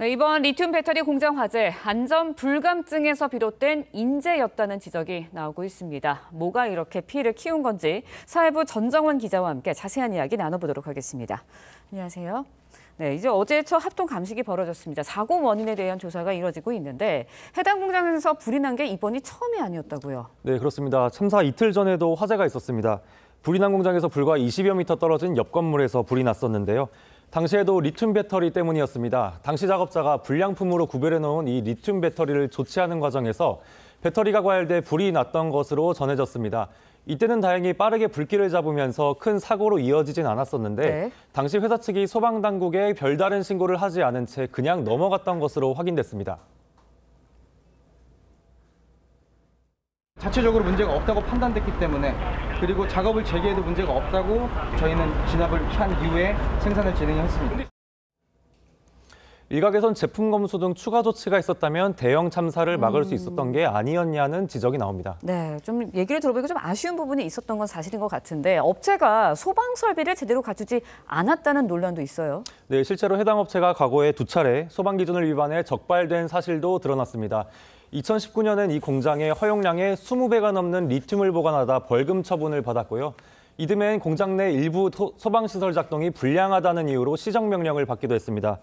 네, 이번 리튬 배터리 공장 화재, 안전 불감증에서 비롯된 인재였다는 지적이 나오고 있습니다. 뭐가 이렇게 피해를 키운 건지 사회부 전정원 기자와 함께 자세한 이야기 나눠보도록 하겠습니다. 안녕하세요. 네, 이제 어제 첫 합동 감식이 벌어졌습니다. 사고 원인에 대한 조사가 이뤄지고 있는데 해당 공장에서 불이 난 게 이번이 처음이 아니었다고요. 네, 그렇습니다. 참사 이틀 전에도 화재가 있었습니다. 불이 난 공장에서 불과 20여 미터 떨어진 옆 건물에서 불이 났었는데요. 당시에도 리튬 배터리 때문이었습니다. 당시 작업자가 불량품으로 구별해 놓은 이 리튬 배터리를 조치하는 과정에서 배터리가 과열돼 불이 났던 것으로 전해졌습니다. 이때는 다행히 빠르게 불길을 잡으면서 큰 사고로 이어지진 않았었는데 네. 당시 회사 측이 소방 당국에 별다른 신고를 하지 않은 채 그냥 넘어갔던 것으로 확인됐습니다. 자체적으로 문제가 없다고 판단됐기 때문에 그리고 작업을 재개해도 문제가 없다고 저희는 진압을 한 이후에 생산을 진행했습니다. 일각에선 제품 검수 등 추가 조치가 있었다면 대형 참사를 막을 수 있었던 게 아니었냐는 지적이 나옵니다. 네, 좀 얘기를 들어보니까 좀 아쉬운 부분이 있었던 건 사실인 것 같은데 업체가 소방 설비를 제대로 갖추지 않았다는 논란도 있어요. 네, 실제로 해당 업체가 과거에 두 차례 소방 기준을 위반해 적발된 사실도 드러났습니다. 2019년엔 이공장의 허용량의 20배가 넘는 리튬을 보관하다 벌금 처분을 받았고요. 이듬해엔 공장 내 일부 소방시설 작동이 불량하다는 이유로 시정명령을 받기도 했습니다.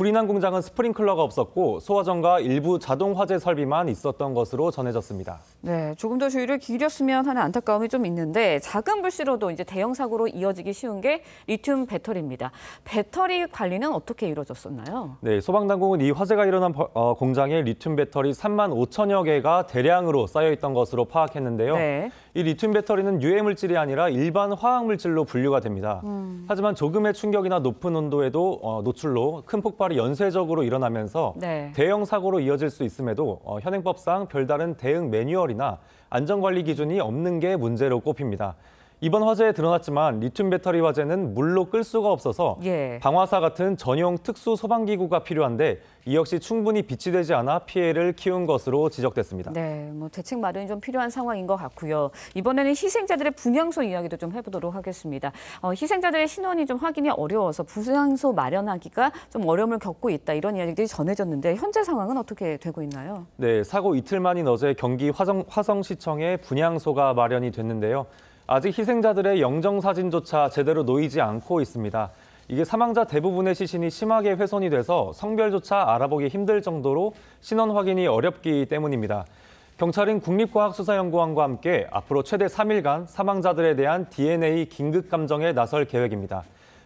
불이난 공장은 스프링클러가 없었고 소화전과 일부 자동 화재 설비만 있었던 것으로 전해졌습니다. 네, 조금 더 주의를 기울였으면 하는 안타까움이 좀 있는데 작은 불씨로도 이제 대형 사고로 이어지기 쉬운 게 리튬 배터리입니다. 배터리 관리는 어떻게 이루어졌었나요? 네, 소방당국은 이 화재가 일어난 어, 공장에 리튬 배터리 3만 5천여 개가 대량으로 쌓여 있던 것으로 파악했는데요. 네. 이 리튬 배터리는 유해 물질이 아니라 일반 화학 물질로 분류가 됩니다. 음. 하지만 조금의 충격이나 높은 온도에도 어, 노출로 큰 폭발이 연쇄적으로 일어나면서 네. 대형 사고로 이어질 수 있음에도 어, 현행법상 별다른 대응 매뉴얼이나 안전관리 기준이 없는 게 문제로 꼽힙니다. 이번 화재에 드러났지만 리튬 배터리 화재는 물로 끌 수가 없어서 예. 방화사 같은 전용 특수 소방기구가 필요한데 이 역시 충분히 비치되지 않아 피해를 키운 것으로 지적됐습니다. 네, 뭐 대책 마련이 좀 필요한 상황인 것 같고요. 이번에는 희생자들의 분향소 이야기도 좀 해보도록 하겠습니다. 어, 희생자들의 신원이 좀 확인이 어려워서 분향소 마련하기가 좀 어려움을 겪고 있다 이런 이야기들이 전해졌는데 현재 상황은 어떻게 되고 있나요? 네, 사고 이틀 만인 어제 경기 화성, 화성시청에 분향소가 마련이 됐는데요. 아직 희생자들의 영정 사진조차 제대로 놓이지 않고 있습니다. 이게 사망자 대부분의 시신이 심하게 훼손이 돼서 성별조차 알아보기 힘들 정도로 신원 확인이 어렵기 때문입니다. 경찰은 국립과학수사연구원과 함께 앞으로 최대 3일간 사망자들에 대한 DNA 긴급 감정에 나설 계획입니다.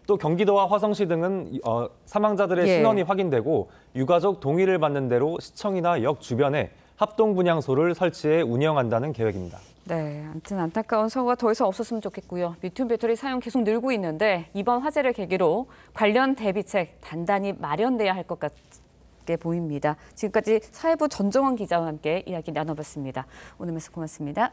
또 경기도와 화성시 등은 어, 사망자들의 예. 신원이 확인되고 유가족 동의를 받는 대로 시청이나 역 주변에 합동 분향소를 설치해 운영한다는 계획입니다. 네, 아무튼 안타까운 사고가 더 이상 없었으면 좋겠고요. 리튬 배터리 사용 계속 늘고 있는데 이번 화재를 계기로 관련 대비책 단단히 마련돼야 할 것 같게 보입니다. 지금까지 사회부 전정원 기자와 함께 이야기 나눠봤습니다. 오늘 말씀 고맙습니다.